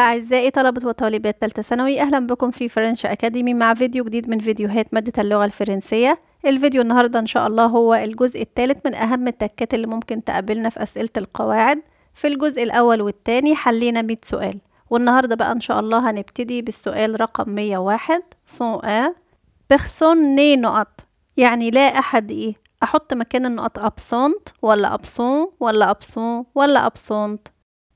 أعزائي طلبة وطالبات تالتة ثانوي أهلا بكم في فرنش أكاديمي مع فيديو جديد من فيديوهات مادة اللغة الفرنسية الفيديو النهاردة إن شاء الله هو الجزء الثالث من أهم التكات اللي ممكن تقابلنا في أسئلة القواعد في الجزء الأول والتاني حلينا 100 سؤال والنهاردة بقى إن شاء الله هنبتدي بالسؤال رقم 101 سون أ إيه؟ ني نقط يعني لا أحد إيه أحط مكان النقط أبسونت ولا أبسون ولا أبسون ولا أبسونت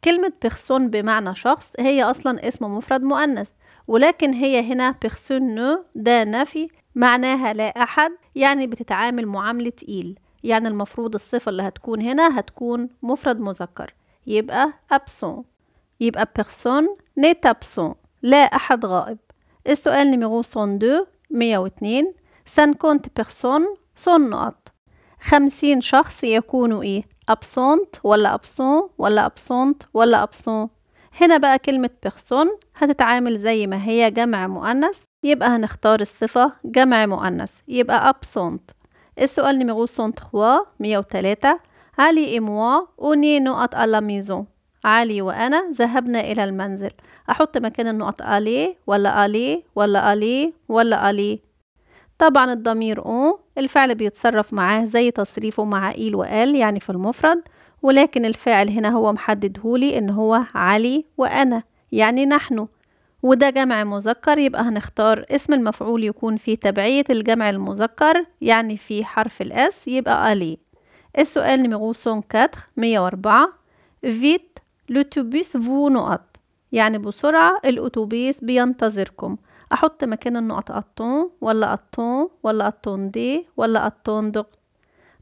كلمة بيرسون بمعنى شخص هي أصلا اسم مفرد مؤنث ولكن هي هنا بيرسون نو ده نفي معناها لا أحد يعني بتتعامل معاملة تقيل يعني المفروض الصفة اللي هتكون هنا هتكون مفرد مذكر يبقى أبسون يبقى بيرسون نيت أبسون لا أحد غائب السؤال نميرو سون دو مية واتنين كونت بيرسون سون نقط خمسين شخص يكونوا إيه أبسونت ولا أبسون ولا أبسونت ولا أبسون هنا بقى كلمة بيرسون هتتعامل زي ما هي جمع مؤنث يبقى هنختار الصفة جمع مؤنث يبقى أبسونت السؤال نمرو 103 103 مية وتلاتة علي on est نقط à la علي وأنا ذهبنا إلى المنزل أحط مكان النقط ألي ولا ألي ولا ألي ولا ألي طبعا الضمير أون الفعل بيتصرف معاه زي تصريفه مع إيل وقال يعني في المفرد ولكن الفاعل هنا هو محددهولي إن هو علي وأنا يعني نحن وده جمع مذكر يبقى هنختار اسم المفعول يكون في تبعية الجمع المذكر يعني في حرف الاس يبقى ألي السؤال سون مية واربعة فيت لوتوبيس فو نقط يعني بسرعة الأتوبيس بينتظركم أحط مكان النقط أطون ولا أطون ولا أطون دي ولا أطون دو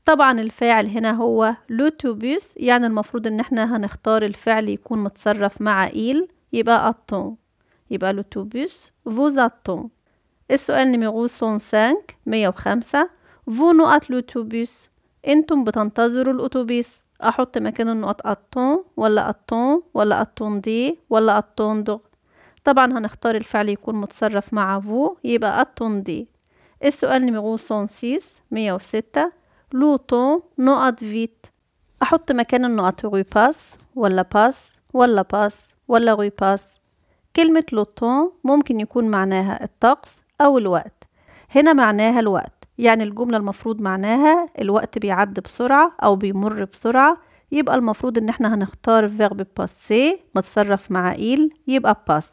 طبعا الفاعل هنا هو لوتوبيس يعني المفروض ان احنا هنختار الفعل يكون متصرف مع إيل يبقى أطون يبقى لوتوبيس فوز أطون السؤال نميرو سون سانك مية وخمسة فو نقط لوتوبيس انتم بتنتظروا الأتوبيس أحط مكان النقط أطون ولا أطون ولا أطون دي ولا أطون دو طبعا هنختار الفعل يكون متصرف مع فو يبقى أتوندي السؤال سيس مية وستة لو طون نقط فيت أحط مكان النقط روي باس ولا باس ولا باس ولا روي باس كلمة لو طون ممكن يكون معناها الطقس أو الوقت هنا معناها الوقت يعني الجملة المفروض معناها الوقت بيعدي بسرعة أو بيمر بسرعة يبقى المفروض إن احنا هنختار فيرب باسي متصرف مع إيل يبقى باس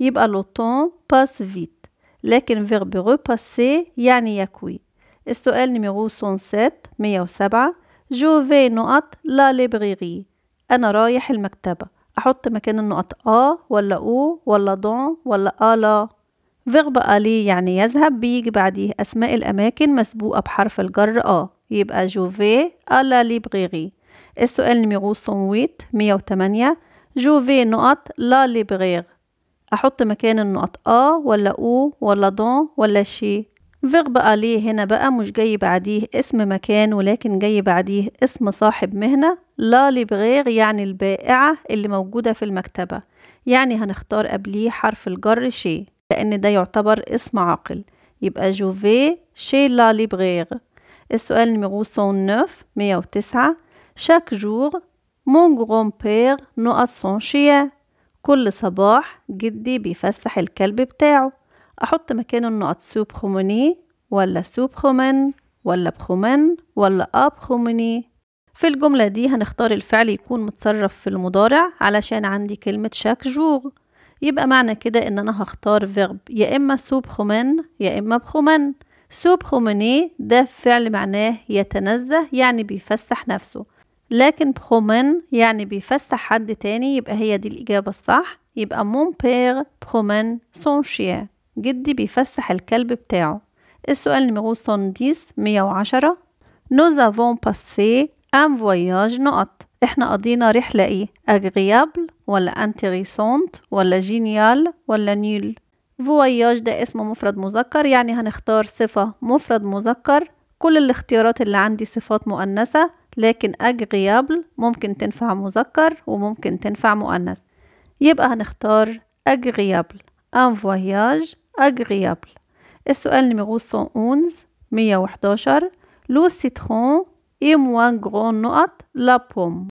يبقى لو طون باس فيت لكن فيرب باسي يعني يكوي السؤال نيميرو 107 107 جو في نقط لا ليبريري أنا رايح المكتبة أحط مكان النقط آ ولا أو ولا دون ولا آلا فيرب ألي يعني يذهب بيجي بعديه أسماء الأماكن مسبوقة بحرف الجر آ يبقى جو في ا لا ليبريري السؤال نيميرو 108 108 جو في نقط لا ليبرير احط مكان النقط ا آه ولا او ولا دون ولا شي فيرب اليه هنا بقى مش جاي بعديه اسم مكان ولكن جاي بعديه اسم صاحب مهنة لا لبغير يعني البائعة اللي موجودة في المكتبة يعني هنختار قبليه حرف الجر شي لأن ده يعتبر اسم عاقل يبقى جوفي شي لا لبغير السؤال نمرو 109 109 شاك جور مون جرون بير نقط سون شيا كل صباح جدي بيفسح الكلب بتاعه أحط مكانه النقط سوب خموني ولا سوب خمن ولا بخمن ولا أب خمني في الجملة دي هنختار الفعل يكون متصرف في المضارع علشان عندي كلمة شاك جوغ يبقى معنى كده إن أنا هختار فيرب يا إما سوب خمن يا إما بخمن سوب خمني ده فعل معناه يتنزه يعني بيفسح نفسه لكن بخومن يعني بيفسح حد تاني يبقى هي دي الإجابة الصح يبقى مون بير بخومن سون شيا جدي بيفسح الكلب بتاعه السؤال نمرو مية وعشرة نو زافون باسي ان فواياج نقط احنا قضينا رحلة ايه اغريابل ولا انتريسونت ولا جينيال ولا نيل فواياج ده اسم مفرد مذكر يعني هنختار صفة مفرد مذكر كل الاختيارات اللي عندي صفات مؤنثة لكن أجغيابل ممكن تنفع مذكر وممكن تنفع مؤنث يبقى هنختار أجغيابل أن فواياج أجغيابل السؤال نميرو 111 111 لو سيترون إي موان جرون نقط لا بوم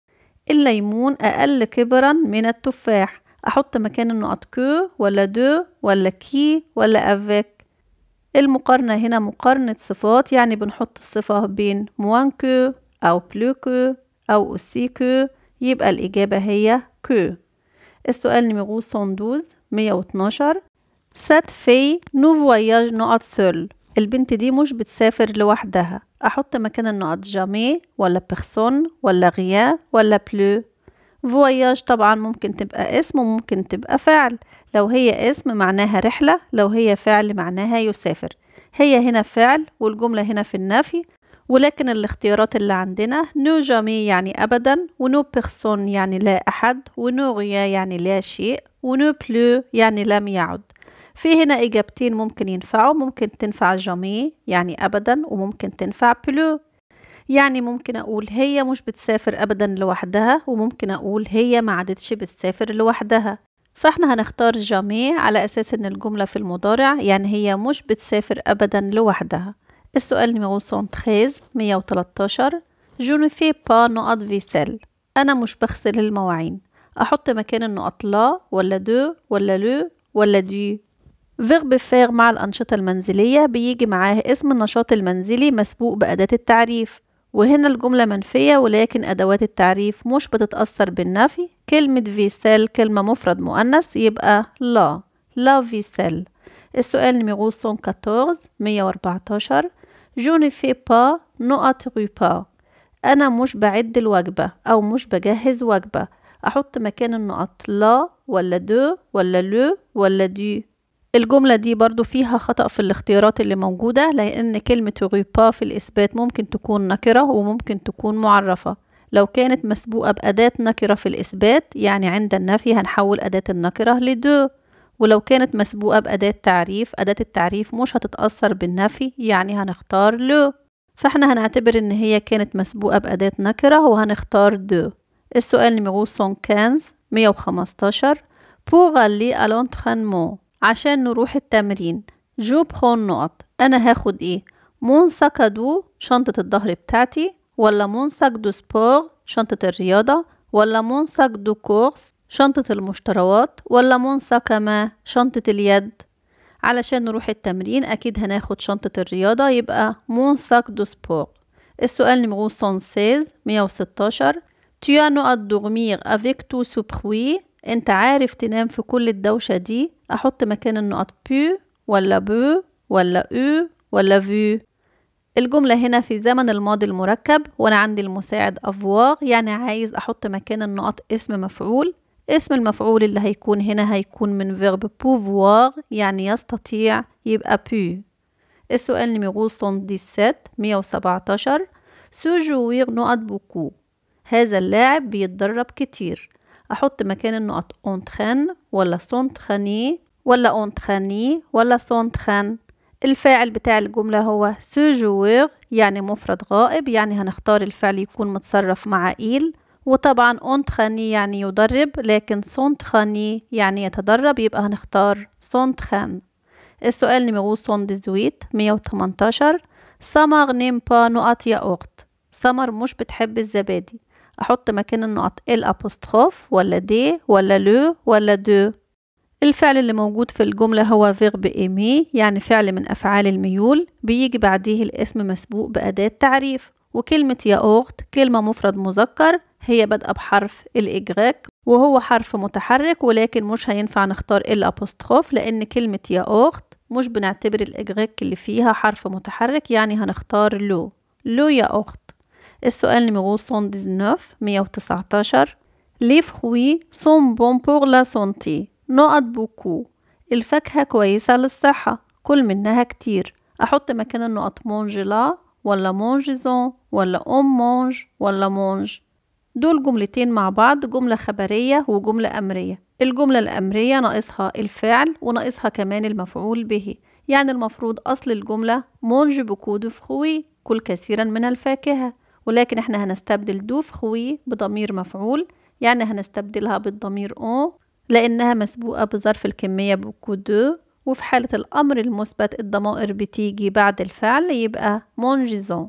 الليمون أقل كبرا من التفاح أحط مكان النقط كو ولا دو ولا كي ولا أفيك المقارنة هنا مقارنة صفات يعني بنحط الصفة بين موان كو أو بلوكو أو كو يبقى الإجابة هي كو السؤال نيميرو مية 112 سات في نو فواياج نقط سول البنت دي مش بتسافر لوحدها أحط مكان النقط جامي ولا بيرسون ولا غيا ولا بلو فواياج طبعا ممكن تبقى اسم وممكن تبقى فعل لو هي اسم معناها رحلة لو هي فعل معناها يسافر هي هنا فعل والجملة هنا في النفي ولكن الاختيارات اللي عندنا نو جامي يعني أبدا ونو بيرسون يعني لا أحد ونو غيا يعني لا شيء ونو بلو يعني لم يعد في هنا إجابتين ممكن ينفعوا ممكن تنفع جامي يعني أبدا وممكن تنفع بلو يعني ممكن أقول هي مش بتسافر أبدا لوحدها وممكن أقول هي ما عادتش بتسافر لوحدها فاحنا هنختار جامي على أساس إن الجملة في المضارع يعني هي مش بتسافر أبدا لوحدها السؤال نيميرو 113 113 جو ne با نقط فيسيل أنا مش بغسل المواعين أحط مكان النقط لا ولا دو ولا لو ولا دي فيرب فير مع الأنشطة المنزلية بيجي معاه اسم النشاط المنزلي مسبوق بأداة التعريف وهنا الجملة منفية ولكن أدوات التعريف مش بتتأثر بالنفي كلمة فيسيل كلمة مفرد مؤنث يبقى لا لا فيسيل السؤال نميرو 114 114 Je ne fais pas نؤطر با أنا مش بعد الوجبة أو مش بجهز وجبة أحط مكان النقط لا ولا دو ولا لو ولا دي الجملة دي برضو فيها خطأ في الاختيارات اللي موجودة لأن كلمة غيبا في الإثبات ممكن تكون نكرة وممكن تكون معرفة لو كانت مسبوقة بأداة نكرة في الإثبات يعني عند النفي هنحول أداة النكرة لدو ولو كانت مسبوقة بأداة تعريف أداة التعريف مش هتتأثر بالنفي يعني هنختار لو فاحنا هنعتبر إن هي كانت مسبوقة بأداة نكرة وهنختار دو السؤال نمرو 115 115 pour aller à l'entraînement عشان نروح التمرين جو بخون نقط أنا هاخد إيه مون ساكادو شنطة الظهر بتاعتي ولا مون ساك دو سبور شنطة الرياضة ولا مون ساك دو كورس شنطة المشتروات ولا منسى كما شنطة اليد علشان نروح التمرين أكيد هناخد شنطة الرياضة يبقى مون ساك دو سبور السؤال نمرو 116 116 Tu as à dormir avec افيك تو bruit أنت عارف تنام في كل الدوشة دي أحط مكان النقط بو ولا بو ولا او ولا فيو الجملة هنا في زمن الماضي المركب وأنا عندي المساعد أفواغ يعني عايز أحط مكان النقط اسم مفعول اسم المفعول اللي هيكون هنا هيكون من verb pouvoir يعني يستطيع يبقى pu السؤال نميرو 117 117 سو جوير نقط بوكو هذا اللاعب بيتدرب كتير أحط مكان النقط أونتخان ولا سونتخاني ولا أونتخاني ولا سونتخان الفاعل بتاع الجملة هو سو جوير يعني مفرد غائب يعني هنختار الفعل يكون متصرف مع إيل وطبعا اونتخاني يعني يدرب لكن سونتخاني يعني يتدرب يبقى هنختار سونتخان السؤال نمرو سون دزويت مية وتمنتاشر سمر نيم با نقط يا أخت سمر مش بتحب الزبادي أحط مكان النقط الابوستروف ولا دي ولا لو ولا دو الفعل اللي موجود في الجملة هو فيرب إيمي يعني فعل من أفعال الميول بيجي بعديه الاسم مسبوق بأداة تعريف وكلمة يا أخت كلمة مفرد مذكر هي بادئة بحرف الإجراك وهو حرف متحرك ولكن مش هينفع نختار الأبوستخوف لأن كلمة يا أخت مش بنعتبر الإجراك اللي فيها حرف متحرك يعني هنختار لو لو يا أخت السؤال نمرو مية وتسعتاشر لي فخوي سون بون بور لا سونتي نقط بوكو الفاكهة كويسة للصحة كل منها كتير أحط مكان النقط لا ولا مونجيزون ولا أم مونج ولا مونج دول جملتين مع بعض جملة خبرية وجملة أمرية الجملة الأمرية ناقصها الفعل وناقصها كمان المفعول به يعني المفروض أصل الجملة مونج بكو دو فخوي كل كثيرا من الفاكهة ولكن احنا هنستبدل دو فخوي بضمير مفعول يعني هنستبدلها بالضمير أو لأنها مسبوقة بظرف الكمية بكو دو وفي حالة الأمر المثبت الضمائر بتيجي بعد الفعل يبقى مونجزون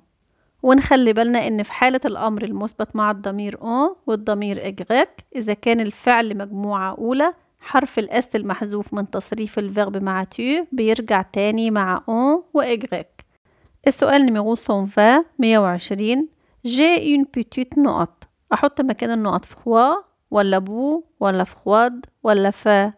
ونخلي بالنا إن في حالة الأمر المثبت مع الضمير أون والضمير إجغاك إذا كان الفعل مجموعة أولى حرف الأس المحذوف من تصريف الفيرب مع تي بيرجع تاني مع أون وإجغاك السؤال نمرو 120 120 جي اون بيتيت نقط أحط مكان النقط خوا ولا بو ولا فخواد ولا فا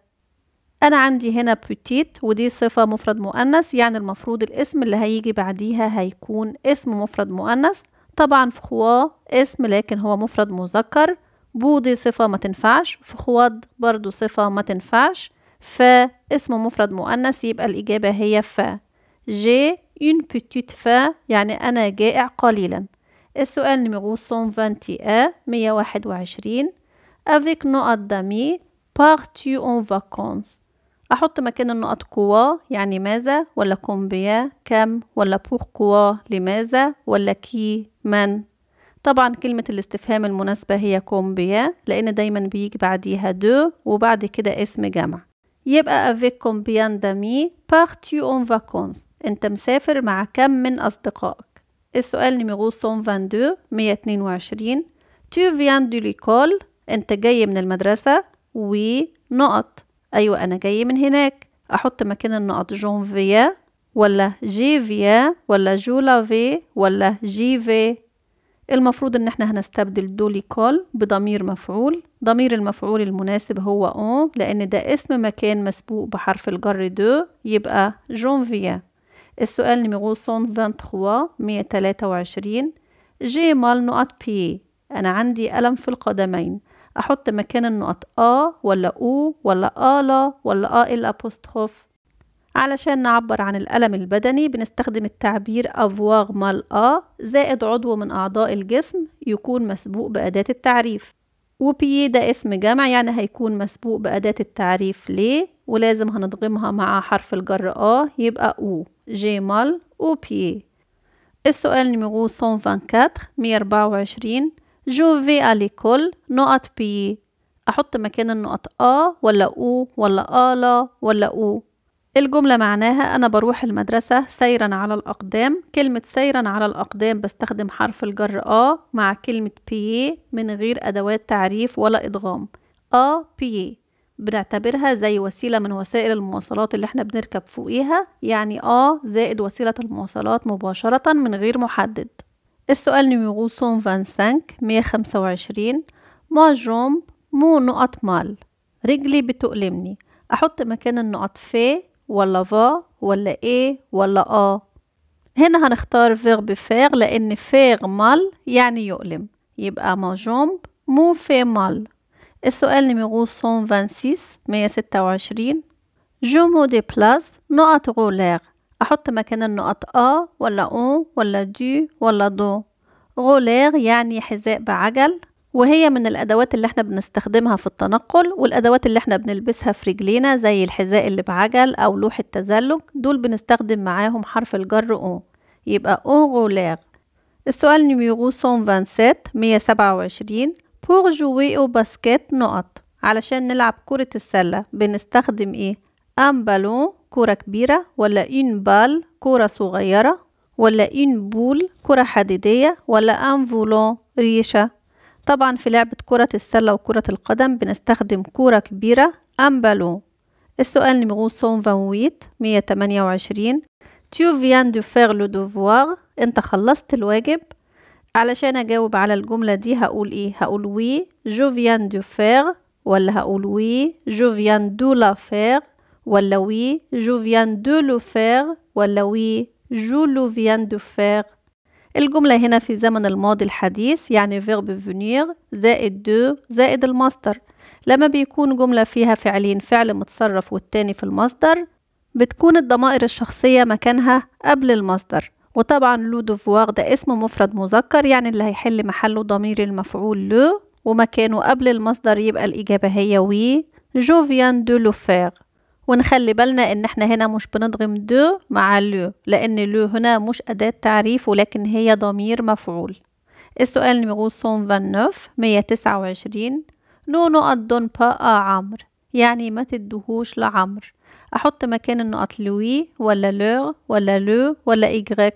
أنا عندي هنا بوتيت ودي صفة مفرد مؤنث يعني المفروض الاسم اللي هيجي بعديها هيكون اسم مفرد مؤنث طبعا فخوا اسم لكن هو مفرد مذكر بودي صفة ما تنفعش فخواد برضو صفة ما تنفعش ف اسم مفرد مؤنث يبقى الإجابة هي ف جي une petite فا يعني أنا جائع قليلا السؤال نمرو 121 واحد avec nos amis pars-tu en vacances أحط مكان النقط كوا يعني ماذا ولا كومبيا كم ولا بور كوا لماذا ولا كي من طبعا كلمة الاستفهام المناسبة هي كومبيا لأن دايما بيجي بعديها دو وبعد كده اسم جمع يبقى أفيك كومبيان دامي بارتيو أون فاكونس انت مسافر مع كم من أصدقائك السؤال نمرو 122 122 تو فيان دو ليكول انت جاي من المدرسة و نقط أيوة أنا جاي من هناك أحط مكان النقط جون فيا ولا جي فيا ولا جولا في ولا جي في المفروض ان احنا هنستبدل دولي كول بضمير مفعول ضمير المفعول المناسب هو اون لان ده اسم مكان مسبوق بحرف الجر دو يبقى جون فيا السؤال نميرو 123 123 جي مال نقط بي انا عندي الم في القدمين أحط مكان النقط آ ولا أو ولا آ لا ولا آ الأبوستخوف علشان نعبر عن الألم البدني بنستخدم التعبير أفواغ مال آ زائد عضو من أعضاء الجسم يكون مسبوق بأداة التعريف وبي e ده اسم جمع يعني هيكون مسبوق بأداة التعريف ليه ولازم هنضغمها مع حرف الجر آ يبقى أو جي مال أو بي e. السؤال نمغو 124 124 جو في à l'école نقط بي أحط مكان النقط آ ولا أو ولا آلا ولا أو الجملة معناها أنا بروح المدرسة سيرا على الأقدام كلمة سيرا على الأقدام بستخدم حرف الجر آ مع كلمة بي من غير أدوات تعريف ولا إدغام آ بي بنعتبرها زي وسيلة من وسائل المواصلات اللي احنا بنركب فوقيها يعني آ زائد وسيلة المواصلات مباشرة من غير محدد السؤال مية 125 125 ما جومب مو نقط مال رجلي بتؤلمني أحط مكان النقط في ولا فا ولا إيه ولا آه هنا هنختار فيرب بفيغ لأن فيغ مال يعني يؤلم يبقى ما جومب مو في مال السؤال مية 126 126 جو مو بلاس نقط غولير أحط مكان النقط أ ولا أو ولا دي ولا دو غولير يعني حذاء بعجل وهي من الأدوات اللي احنا بنستخدمها في التنقل والأدوات اللي احنا بنلبسها في رجلينا زي الحذاء اللي بعجل أو لوح التزلج دول بنستخدم معاهم حرف الجر أو يبقى أو غولير السؤال نميرو سون فانسات مية سبعة وعشرين بور جوي أو باسكيت نقط علشان نلعب كرة السلة بنستخدم ايه؟ أم بالون كرة كبيرة ولا إن بال كرة صغيرة ولا إن بول كرة حديدية ولا أن فولون ريشة طبعا في لعبة كرة السلة وكرة القدم بنستخدم كرة كبيرة أم بالون السؤال نمرو تمانية وعشرين تيو فيان دو فيغ لو دوفوار أنت خلصت الواجب علشان أجاوب على الجملة دي هقول إيه هقول وي جو فيان دو فيغ ولا هقول وي جو فيان دو لا فيغ ولا وي جو فيان دو لو faire ولا وي جو لو فيان دو faire الجملة هنا في زمن الماضي الحديث يعني فيرب فينير زائد دو زائد المصدر لما بيكون جملة فيها فعلين فعل متصرف والتاني في المصدر بتكون الضمائر الشخصية مكانها قبل المصدر وطبعا لو دوفوار ده اسم مفرد مذكر يعني اللي هيحل محله ضمير المفعول لو ومكانه قبل المصدر يبقى الإجابة هي وي جو فيان دو لو فير ونخلي بالنا ان احنا هنا مش بنضغم دو مع لو لان لو هنا مش أداة تعريف ولكن هي ضمير مفعول السؤال نمرو 129 129 نو نقط دون با آ عمر يعني ما تدهوش لعمر أحط مكان النقط لوي ولا لو ولا لو ولا إيغريك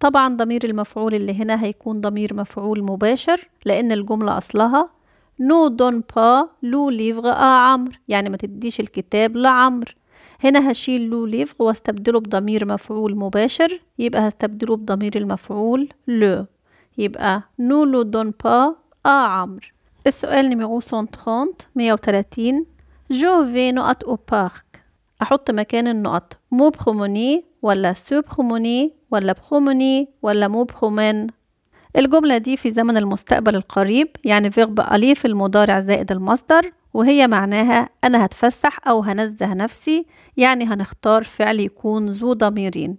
طبعا ضمير المفعول اللي هنا هيكون ضمير مفعول مباشر لأن الجملة أصلها نو دون با لو ليفغ اه عمرو يعني ما تديش الكتاب لعمرو هنا هشيل لو ليفغ واستبدله بضمير مفعول مباشر يبقى هستبدله بضمير المفعول لو يبقى نو لو دون با اه عمرو السؤال نيميرو 130 130 جو في نقط او بارك احط مكان النقط مو بخوموني ولا سو بخوموني ولا بخوموني ولا مو بخومان الجملة دي في زمن المستقبل القريب يعني فيرب أليف المضارع زائد المصدر وهي معناها أنا هتفسح أو هنزه نفسي يعني هنختار فعل يكون ذو ضميرين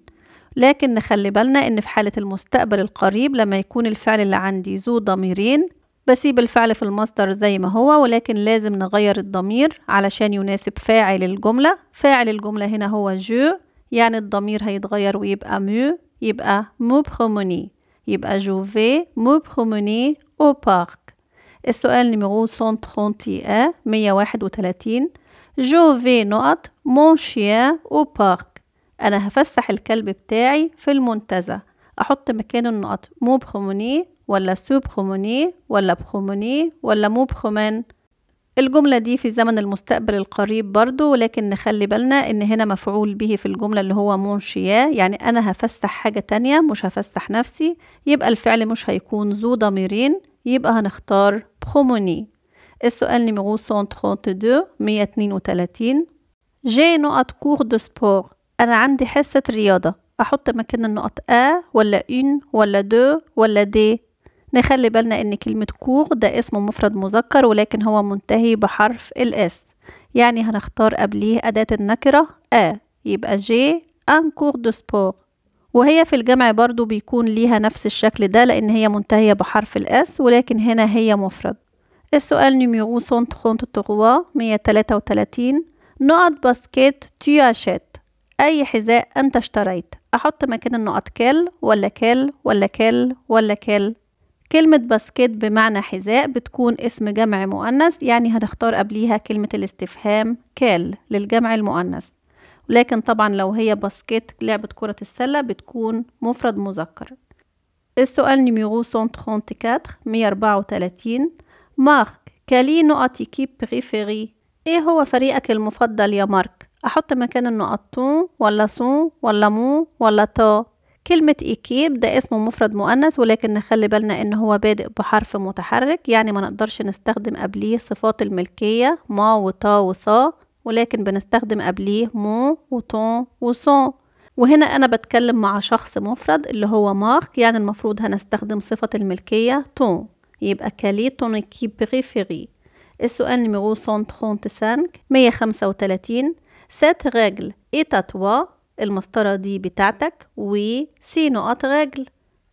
لكن نخلي بالنا إن في حالة المستقبل القريب لما يكون الفعل اللي عندي ذو ضميرين بسيب الفعل في المصدر زي ما هو ولكن لازم نغير الضمير علشان يناسب فاعل الجملة فاعل الجملة هنا هو جو يعني الضمير هيتغير ويبقى مو يبقى مو بخموني يبقى جو في مو بروموني او بارك السؤال نيميرو 131 131 جو في نقط مون شيان او بارك انا هفسح الكلب بتاعي في المنتزه احط مكانه النقط مو بروموني ولا سو بروموني ولا بروموني ولا مو بخمان. الجملة دي في زمن المستقبل القريب برضو ولكن نخلي بالنا ان هنا مفعول به في الجملة اللي هو مونشيا يعني انا هفسح حاجة تانية مش هفسح نفسي يبقى الفعل مش هيكون ذو ضميرين يبقى هنختار بخوموني السؤال نمرو 132 132 جي نقط كور دو سبور انا عندي حصة رياضة احط مكان النقط ا ولا اون ولا دو ولا دي نخلي بالنا ان كلمة كوغ ده اسم مفرد مذكر ولكن هو منتهي بحرف الاس يعني هنختار قبليه أداة النكرة أ يبقى جي أن كور دو سبور وهي في الجمع برضو بيكون ليها نفس الشكل ده لأن هي منتهية بحرف الأس ولكن هنا هي مفرد السؤال مية تلاتة 133 نقط باسكيت تي أي حذاء أنت اشتريت أحط مكان النقط كال ولا كال ولا كال ولا كال كلمة باسكت بمعنى حذاء بتكون اسم جمع مؤنث يعني هنختار قبليها كلمة الاستفهام كال للجمع المؤنث ولكن طبعا لو هي باسكت لعبة كرة السلة بتكون مفرد مذكر السؤال نيميرو 134 وتلاتين مارك كالي نقط كيب بريفيري ايه هو فريقك المفضل يا مارك احط مكان النقطتون ولا سون ولا مو ولا تا كلمة إيكيب ده اسمه مفرد مؤنث ولكن نخلي بالنا إن هو بادئ بحرف متحرك يعني ما نقدرش نستخدم قبليه صفات الملكية ما وطا وصا ولكن بنستخدم قبليه مو وطون وصون وهنا أنا بتكلم مع شخص مفرد اللي هو مارك يعني المفروض هنستخدم صفة الملكية تون يبقى كالي تون إيكيب بغيفيغي السؤال نميرو خمسة وتلاتين سات راجل إيتا توا المسطرة دي بتاعتك و س نقط رجل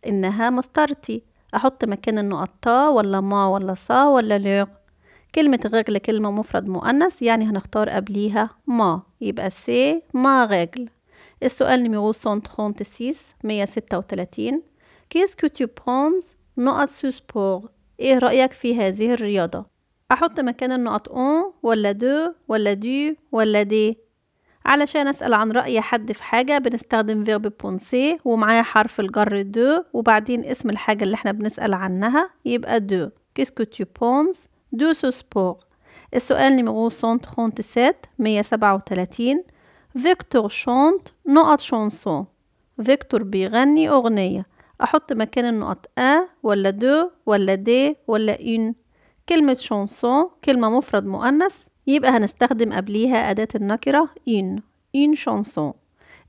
إنها مسطرتي أحط مكان النقط تا ولا ما ولا صا ولا لغ كلمة رجل كلمة مفرد مؤنث يعني هنختار قبليها ما يبقى سي ما رجل السؤال نميرو 136 136 كيس كو تو برونز نقط سوسبور ايه رأيك في هذه الرياضة؟ أحط مكان النقط أون ولا دو ولا دي ولا دي علشان أسأل عن رأي حد في حاجة بنستخدم فيرب بونسي ومعاه حرف الجر دو وبعدين اسم الحاجة اللي احنا بنسأل عنها يبقى دو كيسكو تي بونس دو سو سبور السؤال نمرو 137 137 فيكتور شونت نقط شونسون فيكتور بيغني أغنية أحط مكان النقط أ ولا دو ولا دي ولا إن كلمة شونسون كلمة مفرد مؤنث يبقى هنستخدم قبليها أداة النكرة إن إن شانسون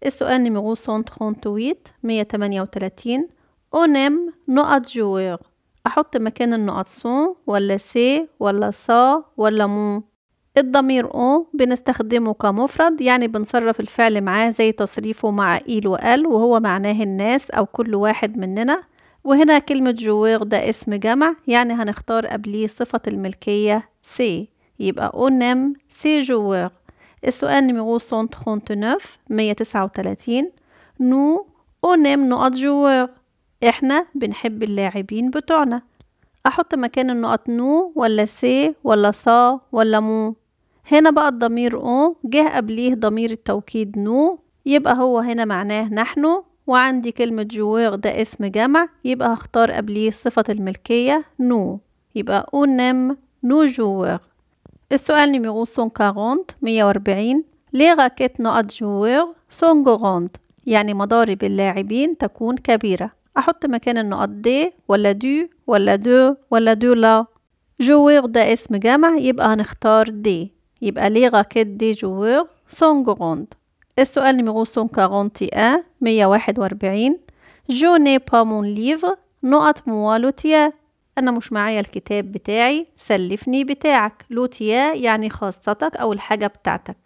السؤال نيميرو تمانية وتلاتين أونيم نقط جوير أحط مكان النقط سون ولا سي ولا سا ولا مو الضمير او بنستخدمه كمفرد يعني بنصرف الفعل معاه زي تصريفه مع إيل وقال وهو معناه الناس أو كل واحد مننا وهنا كلمة جوير ده اسم جمع يعني هنختار قبليه صفة الملكية سي يبقى aime سي joueurs السؤال نيميرو 139 139 نو aime نقط جوار. إحنا بنحب اللاعبين بتوعنا أحط مكان النقط نو ولا سي ولا صا ولا مو هنا بقى الضمير أو جه قبليه ضمير التوكيد نو يبقى هو هنا معناه نحن وعندي كلمة جوار ده اسم جمع يبقى هختار قبليه صفة الملكية نو يبقى أونم نو جوار السؤال نيميرو 140 140 لي غاكيت نقط جوور سون غوروند يعني مضارب اللاعبين تكون كبيرة أحط مكان النقط دي ولا دو ولا دو ولا دو لا جوور ده اسم جمع يبقى هنختار دي يبقى لي راكيت دي جوور سون غوروند السؤال نيميرو 141 141 جو ني با مون ليفر نقط موالوتيا أنا مش معايا الكتاب بتاعي سلفني بتاعك لوتيا يعني خاصتك أو الحاجة بتاعتك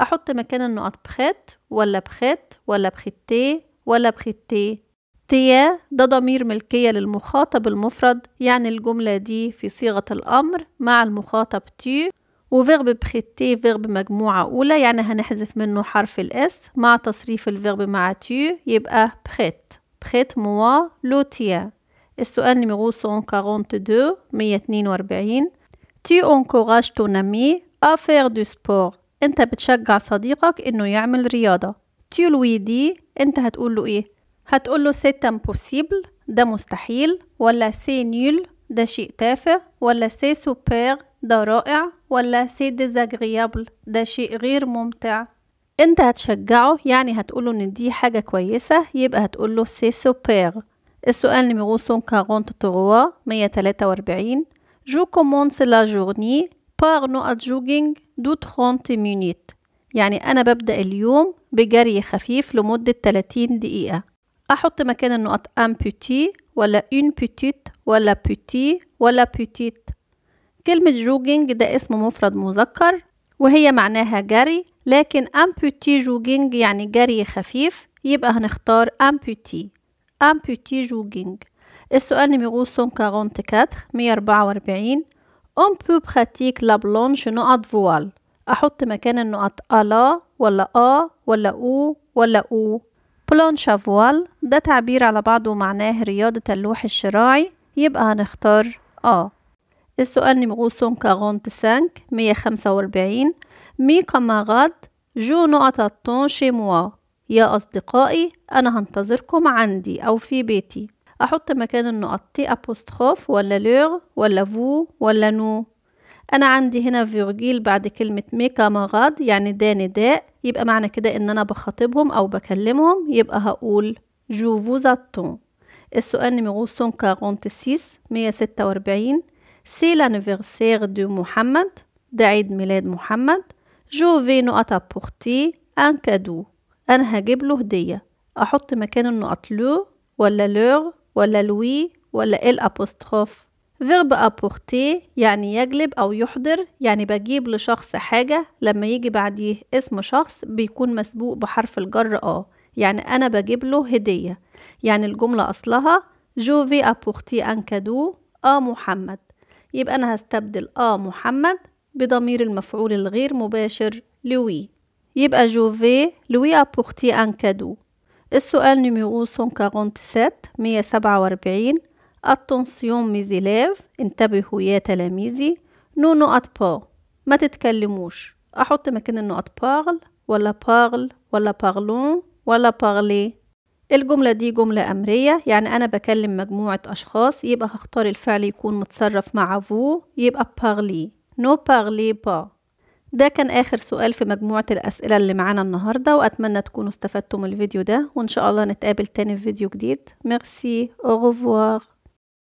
أحط مكان النقط بخات ولا بخات ولا بختيه ولا بختيه تيا ده ضمير ملكية للمخاطب المفرد يعني الجملة دي في صيغة الأمر مع المخاطب تي وفيرب بخيتي فيرب مجموعة أولى يعني هنحذف منه حرف الإس مع تصريف الفيرب مع تي يبقى بخيت بخيت موا لوتيا السؤال نيميرو 142 142 تي انكوراج تون امي ا faire دو سبور أنت بتشجع صديقك إنه يعمل رياضة. تي لوي دي أنت هتقول له إيه؟ هتقول له سي امبوسيبل ده مستحيل ولا سي نيل ده شيء تافه ولا سي سوبر ده رائع ولا سي ديزاغريابل ده شيء غير ممتع. أنت هتشجعه يعني هتقوله إن دي حاجة كويسة يبقى هتقوله سي سوبر السؤال نيميرو 143 143 جو كومونس لا جورني بار نو ادجوجينج دو 30 مينيت يعني أنا ببدأ اليوم بجري خفيف لمدة 30 دقيقة أحط مكان النقط أم بوتي ولا اون بوتيت ولا بوتي ولا بوتيت كلمة جوجينج ده اسم مفرد مذكر وهي معناها جري لكن أم بوتي جوجينج يعني جري خفيف يبقى هنختار أم بوتي un petit jogging السؤال numéro 144 144 on peut pratiquer la blanche نقط فوال أحط مكان النقط ألا ولا آ ولا أو ولا أو بلونش فوال ده تعبير على بعضه معناه رياضة اللوح الشراعي يبقى هنختار آ السؤال نمرو 145 145 مي كما غد جو نقطة طون شي موا يا أصدقائي أنا هنتظركم عندي أو في بيتي أحط مكان النقط تي أبوستخوف ولا لور ولا فو ولا نو أنا عندي هنا فيرجيل بعد كلمة ميكا مغاد يعني ده نداء يبقى معنى كده إن أنا بخاطبهم أو بكلمهم يبقى هقول جو فو زاتون السؤال مية ستة وأربعين سي لانيفرسير دو محمد ده عيد ميلاد محمد جو في نقطة بورتي ان كادو أنا هجيب له هدية أحط مكان النقط لو ولا لور ولا لوي ولا ال أبوستروف فيرب أبورتي يعني يجلب أو يحضر يعني بجيب لشخص حاجة لما يجي بعديه اسم شخص بيكون مسبوق بحرف الجر آه يعني أنا بجيب له هدية يعني الجملة أصلها جو في أبورتي أن كادو آه محمد يبقى أنا هستبدل آه محمد بضمير المفعول الغير مباشر لوي يبقى جوفي لوي أبوختي أن كادو السؤال نيميرو 147 147 اتونسيون ميزيليف انتبهوا يا تلاميذي نو نو با ما تتكلموش احط مكان النقط بارل ولا بارل ولا بارلون ولا بارلي الجملة دي جملة أمرية يعني أنا بكلم مجموعة أشخاص يبقى هختار الفعل يكون متصرف مع فو يبقى بارلي نو بارلي با ده كان آخر سؤال في مجموعة الأسئلة اللي معانا النهاردة وأتمنى تكونوا استفدتم الفيديو ده وإن شاء الله نتقابل تاني في فيديو جديد ميرسي أو